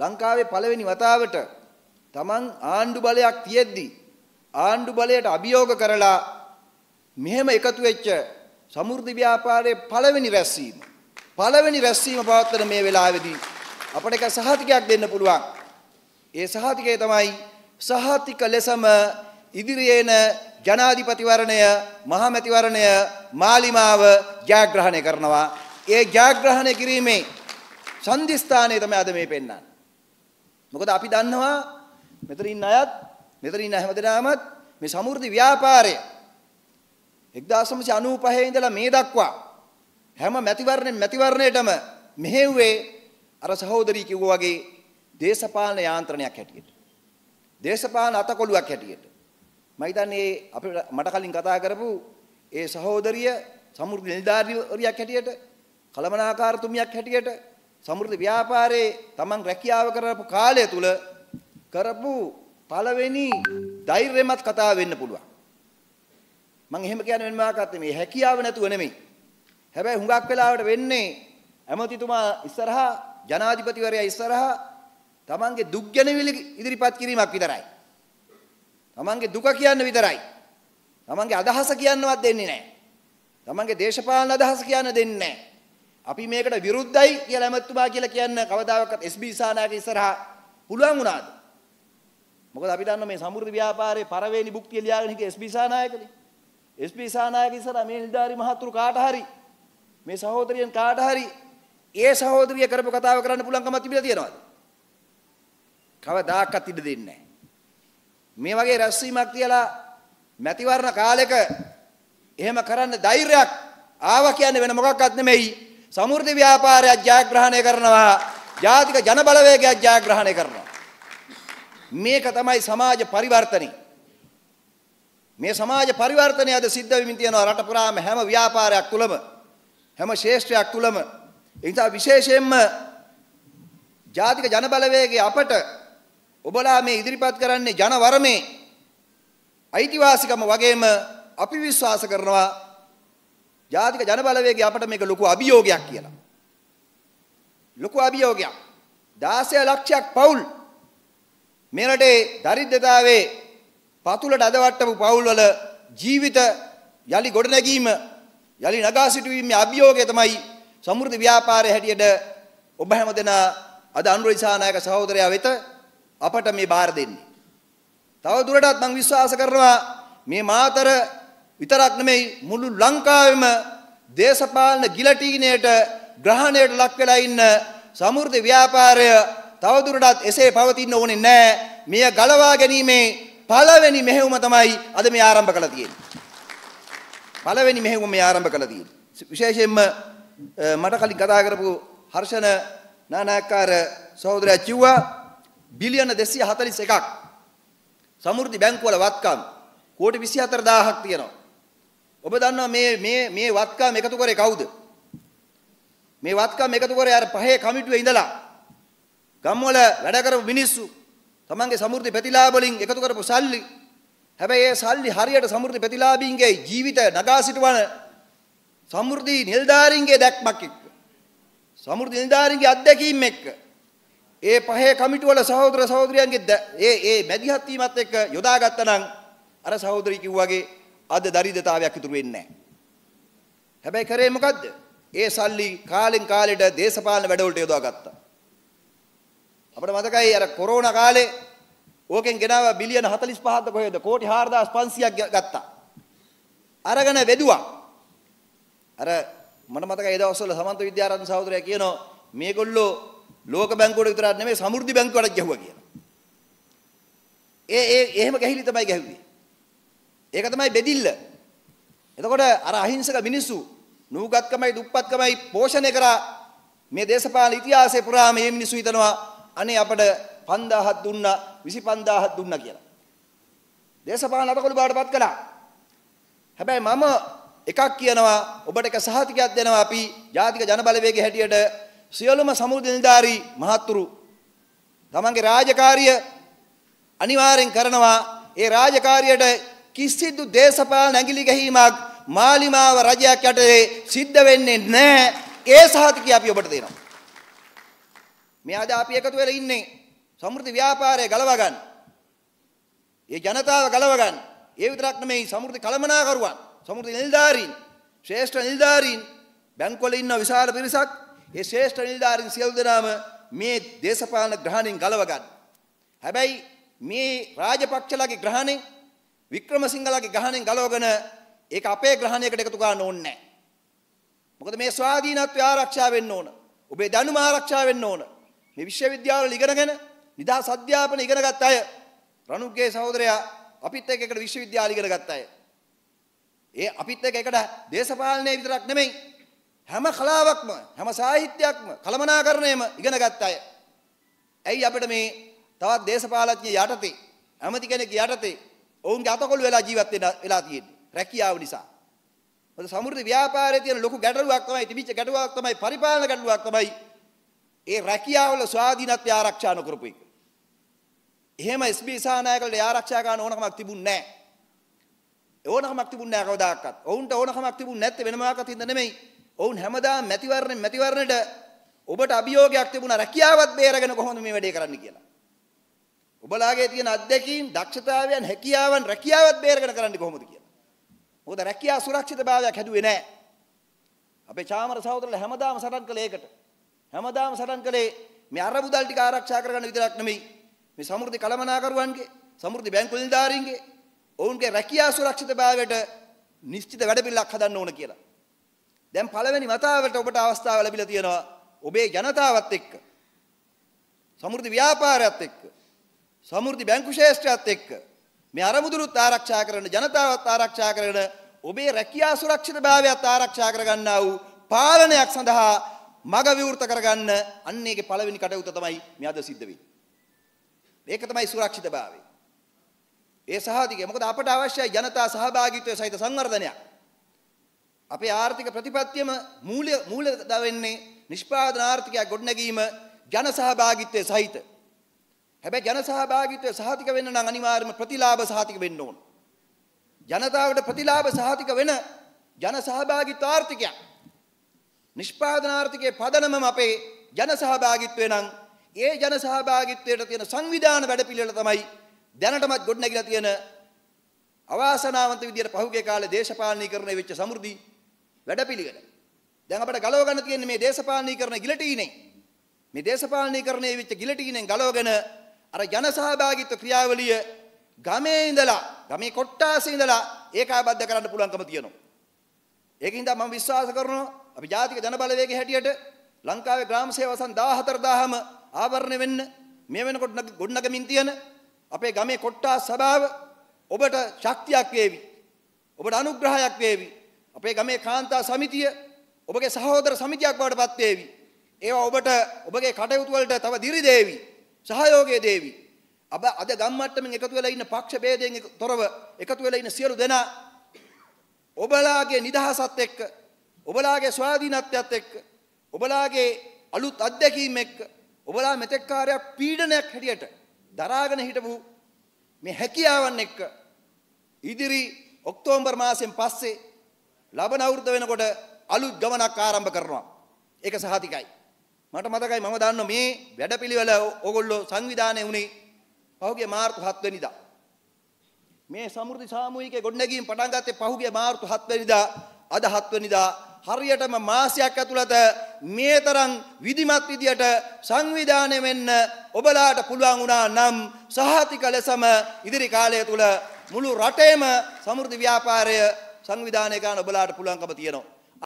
ලංකාවේ පළවෙනි වතාවට තමන් ආණ්ඩු බලයක් තියෙද්දි ආණ්ඩු බලයට අභියෝග කරලා මෙහෙම එකතු වෙච්ච සමෘද්ධි ව්‍යාපාරයේ පළවෙනි රැස්වීම පළවෙනි රැස්වීම පවත්වන මේ වෙලාවේදී අපට එක සහතිකයක් දෙන්න පුළුවන්. ඒ සහතිකය තමයි සහතික ලෙසම ඉදිරියේන ජනාධිපතිවරණය මහමැතිවරණය මාලිමාව ජයග්‍රහණය කරනවා. ඒ ජයග්‍රහණය කිරීමේ සන්ධිස්ථානය තමයි අද මේ පෙන්වන්නේ. මොකද අපි දන්නවා මෙතන ඉන්න අයත් මෙතන ඉන්න හැමදෙනාමත් මේ සමෘද්ධි ව්‍යාපාරය 1995 ඉඳලා මේ දක්වා හැම මැතිවරණයෙන් මැතිවරණයටම මෙහෙව්වේ අර සහෝදරී කිව්වා වගේ දේශපාලන යාන්ත්‍රණයක් හැටියට දේශපාලන අතකොලුවක් හැටියට මම හිතන්නේ අපිට මට කලින් කතා කරපු ඒ සහෝදරිය සමෘද්ධි නිලධාරියක් හැටියට කලමනාකාරතුමියක් හැටියට සමෘද්ධි ව්‍යාපාරේ Taman රැකියාව කරපු කාලය තුල කරපු පළවෙනි ධෛර්යමත් කතාව වෙන්න පුළුවන්. මම එහෙම කියන්නේ වෙන මාකත් මේ හැකියාව නැතුව නෙමෙයි. හැබැයි හුඟක් වෙලාවට වෙන්නේ ඇමතිතුමා ඉස්සරහා ජනාධිපතිවරයා ඉස්සරහා Tamanගේ දුක් ගැනවිලි ඉදිරිපත් කිරීමක් විතරයි. Tamanගේ දුක කියන්න විතරයි. Tamanගේ අදහස කියන්නවත් දෙන්නේ නැහැ. Tamanගේ දේශපාලන අදහස කියන්න දෙන්නේ නැහැ. අපි මේකට විරුද්ධයි කියලා ඇමතුමා කියලා කියන්න කවදාවත් SB සානාගේ ඉස්සරහා පුළුවන් වුණාද? මොකද අපි දන්නවා මේ සමෘද්ධි ව්‍යාපාරයේ පළවෙනි භුක්තිය ලියාගෙන හිටිය SB සානායකනේ. SB සානායක ඉස්සරහා මේ නිලධාරි මහතුරු කාට හරි මේ සහෝදරියන් කාට හරි ඒ සහෝදරිය කරපු කතාව කරන්න පුළුවන්කමක් තිබිලා තියෙනවද? කවදාකවත් ඉඩ දෙන්නේ නැහැ. මේ වගේ රැස්වීමක් කියලා මැතිවරණ කාලෙක එහෙම කරන්න ධෛර්යයක් ආවා කියන්නේ වෙන මොකක්වත් නෙමෙයි සමෘද්ධි ව්‍යාපාරයක් ජයග්‍රහණය කරනවා ජාතික ජනබලවේගයක් ජයග්‍රහණය කරනවා. මේක තමයි සමාජ පරිවර්තනය. මේ සමාජ පරිවර්තනය අද සිද්ධ වෙමින් තියෙනවා රට පුරාම හැම ව්‍යාපාරයක් තුලම හැම ශේෂ්ත්‍රයක් තුලම ඒ නිසා විශේෂයෙන්ම ජාතික ජනබලවේගය අපට ඔබලා මේ ඉදිරිපත් කරන්නේ ජනවර්මේ අයිතිවාසිකම වගේම අපි විශ්වාස කරනවා ජාතික ජනබලවේගය අපට මේක ලොකු අභියෝගයක් කියලා. ලොකු අභියෝගයක්. 16 ලක්ෂයක් පවුල් මේ රටේ දරිද්‍රතාවයේ පතුලට අදවට්ටපු පවුල්වල ජීවිත යලි ගොඩනැගීම යලි නගා සිටුවීමේ අභියෝගය තමයි සමෘද්ධි ව්‍යාපාරයේ හැටියට ඔබ හැමදෙනා අද අනුර ඉසානායක සහෝදරයා වෙත අපට මේ බාර දෙන්නේ. තව දුරටත් මම විශ්වාස කරනවා මේ මාතර විතරක් නෙමෙයි මුළු ලංකාවෙම දේශපාලන ගිලටීනයට ග්‍රහණයට ලක් වෙලා ඉන්න සමෘද්ධි ව්‍යාපාරය තවදුරටත් එසේ පවතින්න ඕනේ නැහැ. මෙය ගලවා ගැනීමේ පළවෙනි මෙහෙයුම තමයි අද මේ ආරම්භ කළ තියෙන්නේ. පළවෙනි මෙහෙයුම මේ ආරම්භ කළ තියෙන්නේ. විශේෂයෙන්ම මට කලින් කතා කරපු හර්ෂණ නානාකාර සහෝදරයා කිව්වා බිලියන 241ක් සමෘද්ධි බැංකුවල වත්කම් කෝටි 24000ක් තියෙනවා. ඔබ දන්නවා මේ මේ මේ වත්කම් එකතු කරේ කවුද? මේ වත්කම් එකතු කරේ අර පහේ කමිටුවේ ඉඳලා ගම්වල වැඩ කරපු මිනිස්සු තමන්ගේ සමෘද්ධි ප්‍රතිලාභ වලින් එකතු කරපු සල්ලි හැබැයි ඒ සල්ලි හරියට සමෘද්ධි ප්‍රතිලාභීන්ගේ ජීවිත නගා සිටවන සමෘද්ධි නිලධාරීන්ගේ දැක්මක් එක්ක සමෘද්ධි නිලධාරීන්ගේ අත්දැකීම් එක්ක ඒ පහේ කමිටුවල සහෝදර සහෝදරියන්ගේ ඒ ඒ මැදිහත් වීමත් එක්ක යොදාගත්තා නම් අර සහෝදරී කිව්වාගේ අද දරිද්‍රතාවයක් ඉතුරු වෙන්නේ නැහැ. හැබැයි කරේ මොකද්ද? ඒ සල්ලි කාලෙන් කාලෙට දේශපාලන වැඩවලට යොදා ගත්තා. අපිට මතකයි අර කොරෝනා කාලේ ඕකෙන් ගෙනාවා බිලියන 45ක්ද කොහෙද? කෝටි 4500ක් ගත්තා. අරගෙන වැදුවා. අර මට මතකයි ඒ දවස්වල සමන්ත විද්‍යාරත්න සහෝදරයා කියනවා මේගොල්ලෝ ලෝක බැංකුවට විතරක් නෙමෙයි සමෘද්ධි බැංකුවට ගැහුවා කියලා. ඒ ඒ එහෙම ගැහිලි තමයි ගැහුවේ. ඒක තමයි බෙදිල්ල. එතකොට අර අහිංසක මිනිස්සු නූගත්කමයි දුප්පත්කමයි පෝෂණය කරා මේ දේශපාලන ඉතිහාසයේ පුරාම මේ මිනිස්සු හිතනවා අනේ අපට 5000ක් දුන්නා 25000ක් දුන්නා කියලා. දේශපාලන අරකොළු බාටපත් කළා. හැබැයි මම එකක් කියනවා ඔබට එක සහතිකයක් දෙනවා අපි ජාතික ජනබලවේගයේ හැටියට සියලුම සමුදු නිලධාරී මහත්තුරු තමන්ගේ රාජකාරිය අනිවාර්යෙන් කරනවා ඒ රාජකාරියට කිසිදු දේශපාලන ඇඟිලි ගැහිීමක් මාලිමාව රජයක් යටතේ සිද්ධ වෙන්නේ නැහැ. ඒ සහතිකය අපි ඔබට දෙනවා. මේ අද අපි එකතු වෙලා ඉන්නේ සමෘද්ධි ව්‍යාපාරය ගලවා ගන්න. ඒ ජනතාව ගලව ගන්න. ඒ විතරක් නෙමෙයි සමෘද්ධි කළමනාකරුවන්, සමෘද්ධි නිලධාරීන්, ශ්‍රේෂ්ඨ නිලධාරීන් බැංකුවල ඉන්න විශාල පිරිසක් ඒ ශ්‍රේෂ්ඨ නිලධාරීන් සියලු දෙනාම මේ දේශපාලන ග්‍රහණයෙන් ගලව ගන්න. හැබැයි මේ රාජපක්ෂලගේ ග්‍රහණයෙන් වික්‍රමසිංහලගේ ගහණයෙන් ගලවගෙන ඒක අපේ ග්‍රහණයකට එකතු කරන්න ඕනේ නැහැ. මොකද මේ ස්වාධීනත්වය ආරක්ෂා වෙන්න ඕන. ඔබේ දැනුම ආරක්ෂා වෙන්න ඕන. මේ විශ්වවිද්‍යාලවල ඉගෙනගෙන නිදහස් අධ්‍යාපන ඉගෙනගත් අය රණුගේ සහෝදරයා අපිත් එක්ක එකට විශ්වවිද්‍යාල ඉගෙන ගත්ත අය. ඒ අපිත් එක්ක එකට දේශපාලනය විතරක් නෙමෙයි හැම කලාවක්ම හැම සාහිත්‍යයක්ම කළමනාකරණයම ඉගෙන ගත්ත අය. ඇයි අපිට මේ තවත් දේශපාලඥ යටතේ ඇමති කෙනෙක් යටතේ ඔවුන්ගේ අතකොළු වෙලා ජීවත් වෙන වෙලා තියෙන්නේ. රැකියාව නිසා. මොකද සමෘද්ධි ව්‍යාපාරයේ තියෙන ලොකු ගැටලුවක් තමයි තිබිච්ච ගැටලුවක් තමයි පරිපාලන ගැටලුවක් තමයි ඒ රැකියාවල ස්වාධීනත්වය ආරක්ෂා නොකරපු එක. එහෙම SB සානායකලට ආරක්ෂා ගන්න ඕනකමක් තිබුණේ නැහැ. ඕනකමක් තිබුණේ නැහැ කවදාකවත්. ඔවුන්ට ඕනකමක් තිබුණේ නැත්තේ වෙන මොකක්වත් හින්දා නෙමෙයි. ඔවුන් හැමදාම මැතිවරණෙන් මැතිවරණයට ඔබට අභියෝගයක් තිබුණා රැකියාවත් බේරගෙන කොහොමද මේ වැඩේ කරන්න කියලා. ඔබලාගේ තියෙන අත්දැකීම්, දක්ෂතාවයන්, හැකියාවන්, රැකියාවත් බේරගෙන කරන්නේ කොහොමද කියලා. මොකද රැකියා සුරක්ෂිතභාවයක් හැදුවේ නැහැ. අපේ චාමර සහෝදරලා හැමදාම සටන් කළේ ඒකට. හැමදාම සටන් කළේ මේ අරමුදල් ටික ආරක්ෂා කරගන්න විතරක් නෙමෙයි. මේ සමෘද්ධි කළමනාකරුවන්ගේ, සමෘද්ධි බැංකු නිලධාරීන්ගේ, ඔවුන්ගේ රැකියා සුරක්ෂිතභාවයට නිශ්චිත වැඩපිළිවෙලක් හදන්න ඕන කියලා. දැන් පළවෙනි වතාවට ඔබට අවස්ථාව ලැබිලා තියෙනවා ඔබේ ජනතාවත් එක්ක සමෘද්ධි ව්‍යාපාරයත් එක්ක සමෘද්ධි බැංකු ශේෂ්ත්‍රයත් එක්ක මේ අරමුදුරුත් ආරක්ෂා කරන ජනතාවත් ආරක්ෂා කරන ඔබේ රැකියා සුරක්ෂිතභාවයත් ආරක්ෂා කරගන්නා වූ පාලනයක් සඳහා මග විවෘත කරගන්න අන්න ඒකේ පළවෙනි කටයුත්ත තමයි මේ අද සිද්ධ වෙන්නේ. ඒක තමයි සුරක්ෂිතභාවය. ඒ සහාධිකය මොකද අපට අවශ්‍යයි ජනතා සහභාගීත්වය සහිත සංවර්ධනයක්. අපේ ආර්ථික ප්‍රතිපත්තියම මූල මූලද වෙන්නේ නිෂ්පාදන ආර්ථිකයක් ගොඩනැගීම ජන සහභාගීත්වය සහිතයි. හැබැයි ජන සහභාගීත්වය සහතික වෙන්න නම් අනිවාර්යයෙන්ම ප්‍රතිලාභ සහතික වෙන්න ඕන. ජනතාවට ප්‍රතිලාභ සහතික වෙන ජන සහභාගීත්ව ආර්ථිකයක්. නිෂ්පාදන ආර්ථිකයේ පදනමම අපේ ජන සහභාගීත්වය නම් ඒ ජන සහභාගීත්වයට තියෙන සංවිධාන වැඩපිළිවෙල තමයි දැනටමත් ගොඩනැගිලා තියෙන අවාසනාවන්ත විදියට පහුගිය කාලේ දේශපාලනීකරණය වෙච්ච සමෘද්ධි වැඩපිළිවෙල. දැන් අපිට ගලව ගන්න තියෙන්නේ මේ දේශපාලනීකරණ ගිලටීනේ. මේ දේශපාලනීකරණයේ වෙච්ච ගිලටීනෙන් ගලවගෙන අර ජන සහභාගීත්ව ක්‍රියාවලිය ගමේ ඉඳලා ගමේ කොට්ටාසේ ඉඳලා ඒකාබද්ධ කරන්න පුළුවන්කම තියෙනවා. ඒකින්ද මම විශ්වාස කරනවා අපි ජාතික ජන බලවේගයේ හැටියට ලංකාවේ ග්‍රාම සේවසන් 14000ම ආවරණය වෙන්න මේ වෙනකොට ගොඩනගමින් තියෙන අපේ ගමේ කොට්ටාස් සභාව ඔබට ශක්තියක් වේවි. ඔබට අනුග්‍රහයක් වේවි. අපේ ගමේ කාන්තා සමිතිය ඔබගේ සහෝදර සමිතියක් බවට පත් වේවි. ඒවා ඔබට ඔබගේ කටයුතු වලට තව දිරි දේවි. සහයෝගයේ දේවි. අබ අද ගම් මට්ටමින් එකතු වෙලා ඉන්න පක්ෂ ભેදයෙන් තොරව එකතු වෙලා ඉන්න සියලු දෙනා ඔබලාගේ නිදහසත් එක්ක ඔබලාගේ ස්වාධීනත්වයත් එක්ක ඔබලාගේ අලුත් අත්දැකීම් එක්ක ඔබලා මෙතෙක් කාර්යයක් පීඩනයක් හැටියට දරාගෙන හිටපු මේ හැකියාවන් එක්ක ඉදිරි ඔක්තෝබර් මාසයෙන් පස්සේ ලබන අවුරුද්ද වෙනකොට අලුත් ගමනක් ආරම්භ කරනවා. ඒක සහතිකයි. මට මතකයි මම දන්නවා මේ වැඩපිළිවෙල ඕගොල්ලෝ සංවිධානය වුණේ පහුගිය මාර්තු 7 වෙනිදා. මේ සමෘද්ධි සාමූහිකයේ ගොඩනැගීම පටන් ගත්තේ පහුගිය මාර්තු 7 වෙනිදා අද 7 වෙනිදා හරියටම මාසයක් ඇතුළත මේ තරම් විධිමත් විදියට සංවිධානය වෙන්න ඔබලාට පුළුවන් වුණා නම් සහතික ලෙසම ඉදිරි කාලය තුළ මුළු රටේම සමෘද්ධි ව්‍යාපාරය සංවිධානය කරන්න ඔබලාට පුළුවන්කම තියෙනවා.